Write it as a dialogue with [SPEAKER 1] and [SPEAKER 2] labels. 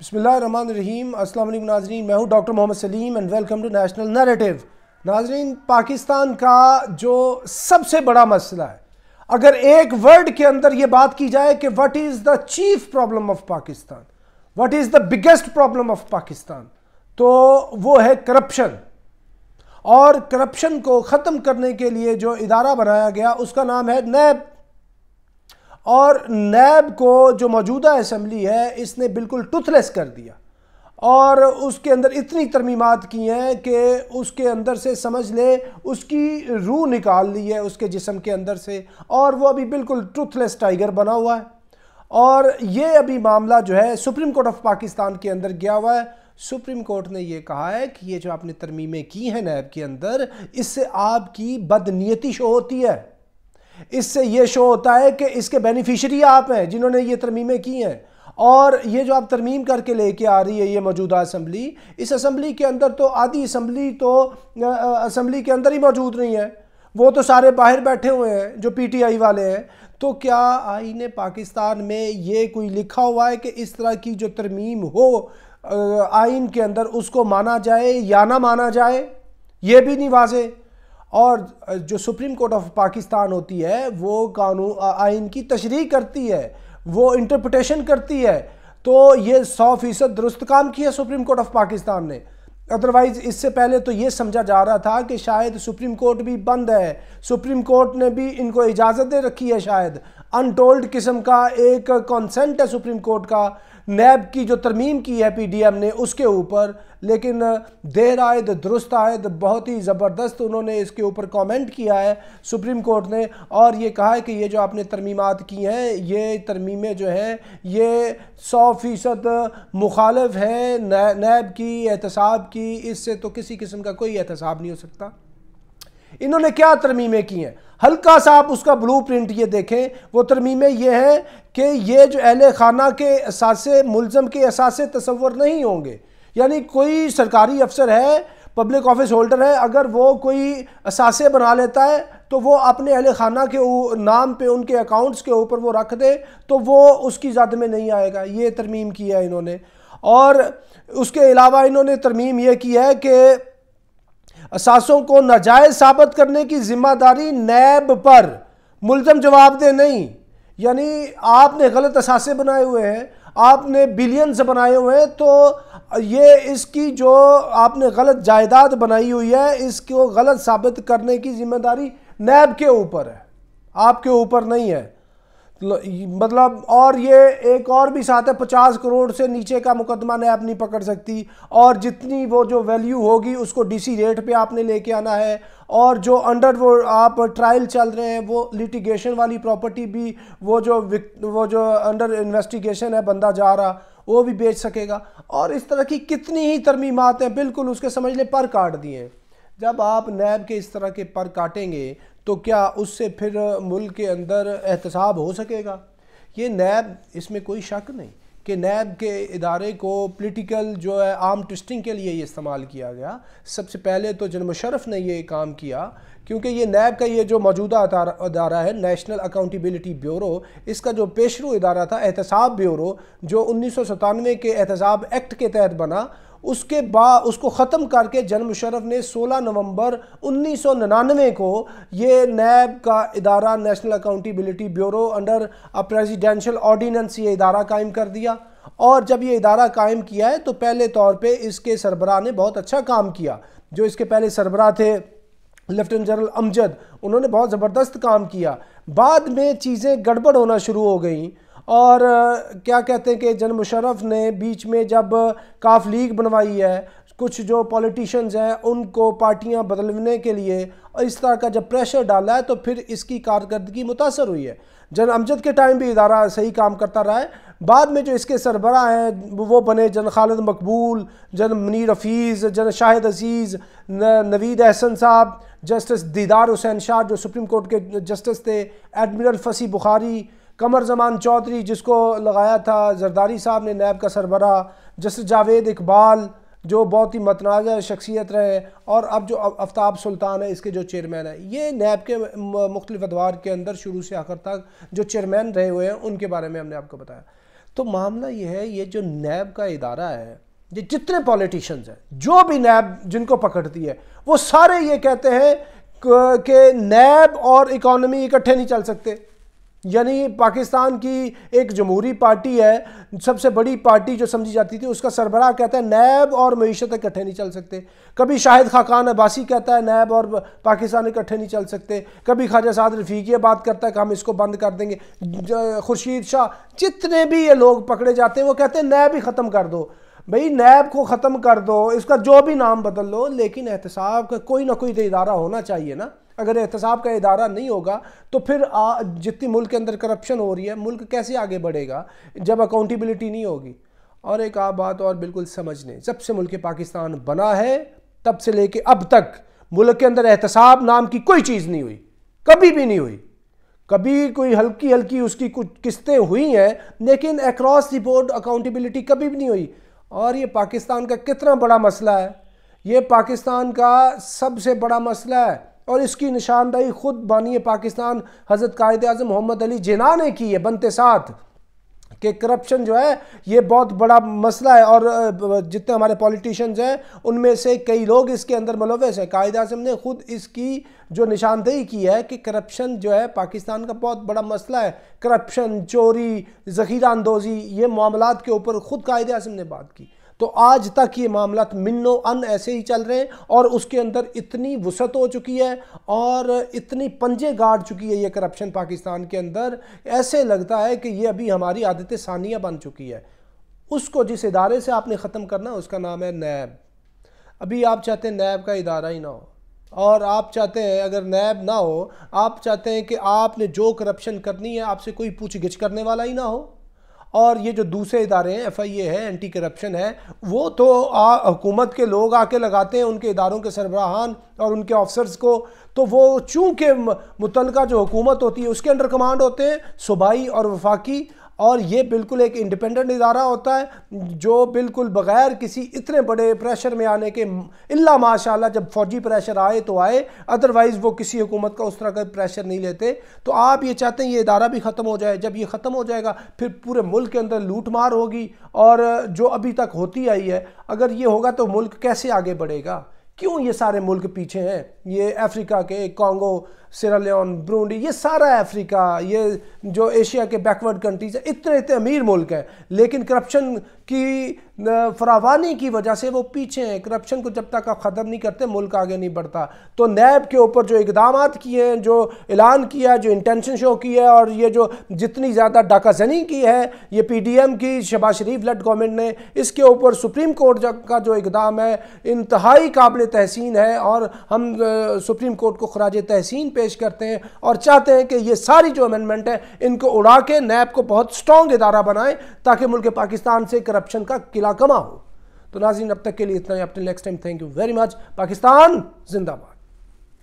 [SPEAKER 1] बसमीम असल नाजरीन मैं हूँ doctor Mohammad Saleem and welcome to national narrative नाजरीन पाकिस्तान का जो सबसे बड़ा मसला है अगर एक वर्ड के अंदर ये बात की जाए कि what is the chief problem of Pakistan what is the biggest problem of Pakistan तो वो है करप्शन और करप्शन को ख़त्म करने के लिए जो इदारा बनाया गया उसका नाम है नैब और नैब को जो मौजूदा असम्बली है इसने बिल्कुल टुथलेस कर दिया और उसके अंदर इतनी तरमीमात की हैं कि उसके अंदर से समझ ले उसकी रूह निकाल ली है उसके जिसम के अंदर से और वो अभी बिल्कुल टूथलेस टाइगर बना हुआ है और ये अभी मामला जो है सुप्रीम कोर्ट ऑफ पाकिस्तान के अंदर गया हुआ है सुप्रीम कोर्ट ने यह कहा है कि ये जो आपने तरमीमें की हैं नैब के अंदर इससे आपकी बदनीयती शो होती है इससे ये शो होता है कि इसके बेनिफिशरी आप हैं जिन्होंने ये तरमीमें की हैं और ये जो आप तरमीम करके लेके आ रही है ये मौजूदा असम्बली इस असम्बली के अंदर तो आधी असम्बली तो असम्बली के अंदर ही मौजूद नहीं है वो तो सारे बाहर बैठे हुए हैं जो पीटीआई वाले हैं तो क्या ने पाकिस्तान में ये कोई लिखा हुआ है कि इस तरह की जो तरमीम हो आइन के अंदर उसको माना जाए या ना माना जाए ये भी नहीं वाजे और जो सुप्रीम कोर्ट ऑफ पाकिस्तान होती है वो कानून आइन की तशरी करती है वो इंटरप्रटेशन करती है तो ये सौ फीसद दुरुस्त काम किया सुप्रीम कोर्ट ऑफ पाकिस्तान ने अदरवाइज़ इससे पहले तो ये समझा जा रहा था कि शायद सुप्रीम कोर्ट भी बंद है सुप्रीम कोर्ट ने भी इनको इजाज़त दे रखी है शायद अनटोल्ड किस्म का एक कॉन्सेंट है सुप्रीम कोर्ट का नैब की जो तरमीम की है पीडीएम ने उसके ऊपर लेकिन देर आयद दुरुस्त आयद बहुत ही ज़बरदस्त उन्होंने इसके ऊपर कमेंट किया है सुप्रीम कोर्ट ने और ये कहा है कि ये जो आपने तरमीमत की हैं ये तरमीमें जो हैं ये सौ फ़ीसद मुखालफ हैं नैब की एहतसाब की इससे तो किसी किस्म का कोई एहतसाब नहीं हो सकता इन्होंने क्या तरमीमें की हैं हल्का सा आप उसका ब्लू प्रिंट ये देखें वो तरमीमें ये हैं कि ये जो अहल खाना के असासे मुलम के असासे तस्वर नहीं होंगे यानी कोई सरकारी अफसर है पब्लिक ऑफिस होल्डर है अगर वो कोई असासे बना लेता है तो वो अपने अहल खाना के नाम पे उनके अकाउंट्स के ऊपर वो रख दे तो वो उसकी जद में नहीं आएगा ये तरमीम किया है इन्होंने और उसके अलावा इन्होंने तरमीम ये की है कि असासों को नाजायज साबित करने की जिम्मेदारी नैब पर मुलजम दे नहीं यानी आपने गलत असासे बनाए हुए हैं आपने बिलियंस बनाए हुए हैं तो ये इसकी जो आपने गलत जायदाद बनाई हुई है इसको गलत साबित करने की जिम्मेदारी नैब के ऊपर है आपके ऊपर नहीं है मतलब और ये एक और भी साथ है पचास करोड़ से नीचे का मुकदमा नैब नहीं पकड़ सकती और जितनी वो जो वैल्यू होगी उसको डीसी रेट पे आपने लेके आना है और जो अंडर वो आप ट्रायल चल रहे हैं वो लिटिगेशन वाली प्रॉपर्टी भी वो जो वो जो अंडर इन्वेस्टिगेशन है बंदा जा रहा वो भी बेच सकेगा और इस तरह की कितनी ही तरमीमात हैं बिल्कुल उसके समझ लें पर काट दिए जब आप नैब के इस तरह के पर काटेंगे तो क्या उससे फिर मुल्क के अंदर एहतसाब हो सकेगा ये नैब इसमें कोई शक नहीं कि नैब के इदारे को पॉलिटिकल जो है आम ट्विस्टिंग के लिए ये इस्तेमाल किया गया सबसे पहले तो जन मुशरफ ने ये काम किया क्योंकि ये नैब का ये जो मौजूदा अदारा है नेशनल अकाउंटेबिलिटी ब्यूरो इसका जो पेशरू इदारा था एहतसाब ब्यूरो जो उन्नीस सौ सतानवे के एहतसाब एक्ट के तहत बना उसके बाद उसको ख़त्म करके जन मुशरफ ने 16 नवंबर 1999 को ये नैब का इदारा national accountability bureau under a presidential ordinance ये इदारा कायम कर दिया और जब ये इदारा कायम किया है तो पहले तौर पे इसके सरबरा ने बहुत अच्छा काम किया जो इसके पहले सरबरा थे लेफ्टिनेंट जनरल अमजद उन्होंने बहुत ज़बरदस्त काम किया बाद में चीज़ें गड़बड़ होना शुरू हो गई और क्या कहते हैं कि जन मुशरफ ने बीच में जब काफ लीग बनवाई है कुछ जो पॉलिटिशियंस हैं उनको पार्टियां बदलने के लिए और इस तरह का जब प्रेशर डाला है तो फिर इसकी कारकर्दगी मुतासर हुई है जन अमजद के टाइम भी इदारा सही काम करता रहा है बाद में जो इसके सरबरा हैं वो बने जन खालिद मकबूल जन मनीर हफीज़ जन शाहिद अजीज़ नवीद अहसन साहब जस्टिस दीदार हुसैन शाह जो सुप्रीम कोर्ट के जस्टिस थे एडमिरल फसी बुखारी कमर जमान चौधरी जिसको लगाया था जरदारी साहब ने नैब का सरबरा जस्टिस जावेद इकबाल जो बहुत ही मतनाज़ शख्सियत रहे और अब जो आफ्ताब सुल्तान है इसके जो चेयरमैन है ये नैब के मुख्तलिफ अदवार के अंदर शुरू से आखिर तक जो चेयरमैन रहे हुए हैं उनके बारे में हमने आपको बताया तो मामला ये है ये जो नैब का इदारा है ये जितने पॉलिटिशियंस हैं जो भी नैब जिनको पकड़ती है वो सारे ये कहते हैं कि नैब और इकॉनमी इकट्ठे नहीं चल सकते यानी पाकिस्तान की एक जमहूरी पार्टी है सबसे बड़ी पार्टी जो समझी जाती थी उसका सरबराह कहता है नैब और मीशत इकट्ठे नहीं चल सकते कभी शाहिद खाकान अब्बासी कहता है नैब और पाकिस्तान इकट्ठे नहीं चल सकते कभी ख्वाजा साद रफीकी बात करता है कि हम इसको बंद कर देंगे खुर्शीद शाह जितने भी ये लोग पकड़े जाते हैं वो कहते हैं नैब ही ख़त्म कर दो भाई नैब को ख़त्म कर दो इसका जो भी नाम बदल लो लेकिन एहतसाब का कोई ना कोई तो इदारा होना चाहिए ना अगर एहतसाब का इदारा नहीं होगा तो फिर जितनी मुल्क के अंदर करप्शन हो रही है मुल्क कैसे आगे बढ़ेगा जब अकाउंटेबिलिटी नहीं होगी और एक आप बात और बिल्कुल समझ लें जब से मुल्क पाकिस्तान बना है तब से लेके अब तक मुल्क के अंदर एहतसाब नाम की कोई चीज़ नहीं हुई कभी भी नहीं हुई कभी कोई हल्की हल्की उसकी कुछ किस्तें हुई हैं लेकिन अक्रॉस दी बोर्ड अकाउंटेबिलिटी कभी भी नहीं हुई और ये पाकिस्तान का कितना बड़ा मसला है ये पाकिस्तान का सबसे बड़ा मसला है और इसकी निशानदही खुद बानी पाकिस्तान हज़रत कायद अजम मोहम्मद अली जिना ने की है बनते साथ कि करप्शन जो है ये बहुत बड़ा मसला है और जितने हमारे पॉलिटिशियंस हैं उनमें से कई लोग इसके अंदर मुलवस हैं कायद अजम ने खुद इसकी जो निशानदेही की है कि करप्शन जो है पाकिस्तान का बहुत बड़ा मसला है करप्शन चोरी जखीरा अंदोज़ी ये मामला के ऊपर ख़ुद कायद अजम ने बात की तो आज तक ये मामला मिन्नो अन ऐसे ही चल रहे हैं और उसके अंदर इतनी वसत हो चुकी है और इतनी पंजे गाड़ चुकी है ये करप्शन पाकिस्तान के अंदर ऐसे लगता है कि ये अभी हमारी आदत सानिया बन चुकी है उसको जिस इदारे से आपने ख़त्म करना उसका नाम है नैब अभी आप चाहते हैं नैब का इदारा ही ना हो और आप चाहते हैं अगर नैब ना हो आप चाहते हैं कि आपने जो करप्शन करनी है आपसे कोई पूछ गिछ करने वाला ही ना हो और ये जो दूसरे इदारे हैं एफ आई ए है एंटी करप्शन है वो तो हुकूमत के लोग आके लगाते हैं उनके इदारों के सरबराहान और उनके ऑफिसर्स को तो वो चूँकि मुतलका जो हुकूमत होती है उसके अंडर कमांड होते हैं सूबाई और वफाकी और ये बिल्कुल एक इंडिपेंडेंट इदारा होता है जो बिल्कुल बग़ैर किसी इतने बड़े प्रेशर में आने के इल्ला माशाल्लाह जब फ़ौजी प्रेशर आए तो आए अदरवाइज़ वो किसी हुकूमत का उस तरह का प्रेशर नहीं लेते तो आप ये चाहते हैं ये इदारा भी ख़त्म हो जाए जब ये ख़त्म हो जाएगा फिर पूरे मुल्क के अंदर लूट मार होगी और जो अभी तक होती आई है अगर ये होगा तो मुल्क कैसे आगे बढ़ेगा क्यों ये सारे मुल्क पीछे हैं ये अफ्रीका के कांगो सिरालियन ब्रूडी ये सारा अफ्रीका ये जो एशिया के बैकवर्ड कंट्रीज है इतने इतने अमीर मुल्क हैं लेकिन करप्शन की फरावानी की वजह से वो पीछे हैं करप्शन को जब तक आप ख़त्म नहीं करते मुल्क आगे नहीं बढ़ता तो नैब के ऊपर जो इकदाम किए हैं जो ऐलान किया जो इंटेंशन शो की है और ये जो जितनी ज़्यादा डाका जनी की है ये पी डी एम की शबाज शरीफ लड गवर्नमेंट ने इसके ऊपर सुप्रीम कोर्ट का जो इकदाम है इंतहाई काबिल तहसीन है और हम सुप्रीम कोर्ट को खराज तहसीन पर पेश करते हैं और चाहते हैं कि ये सारी जो अमेंडमेंट है इनको उड़ा के नैब को बहुत स्ट्रॉन्ग इदारा बनाएं ताकि मुल्क पाकिस्तान से करप्शन का किला कमा हो तो नाजीन अब तक के लिए इतना ही अपने next time thank you very much Pakistan जिंदाबाद